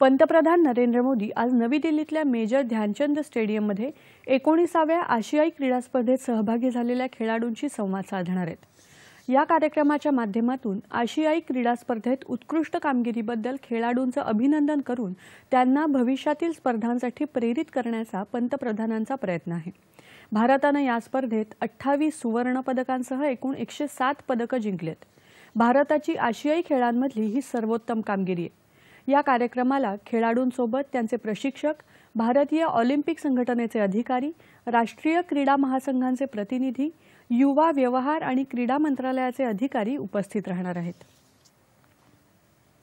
पंतप्रधान नरेंद्र मोदी आज नवी दिल्लीतल्या मेजर ध्यानचंद स्टेडियममध्ये एकोणीसाव्या आशियाई क्रीडा स्पर्धेत सहभागी झालेल्या खेळाडूंशी संवाद साधणार आहेत या कार्यक्रमाच्या माध्यमातून आशियाई क्रीडा स्पर्धेत उत्कृष्ट कामगिरीबद्दल खेळाडूंचं अभिनंदन करून त्यांना भविष्यातील स्पर्धांसाठी प्रेरित करण्याचा पंतप्रधानांचा प्रयत्न आहे भारतानं या स्पर्धेत अठ्ठावीस सुवर्ण पदकांसह एकूण एकशे सात पदकं जिंकलेत भारताची आशियाई खेळांमधली ही सर्वोत्तम कामगिरी आहे या कार्यक्रमाला खेळाडूंसोबत त्यांचे प्रशिक्षक भारतीय ऑलिम्पिक संघटनेचे अधिकारी राष्ट्रीय क्रीडा महासंघांचे प्रतिनिधी युवा व्यवहार आणि क्रीडा मंत्रालयाचे अधिकारी उपस्थित राहणार आहेत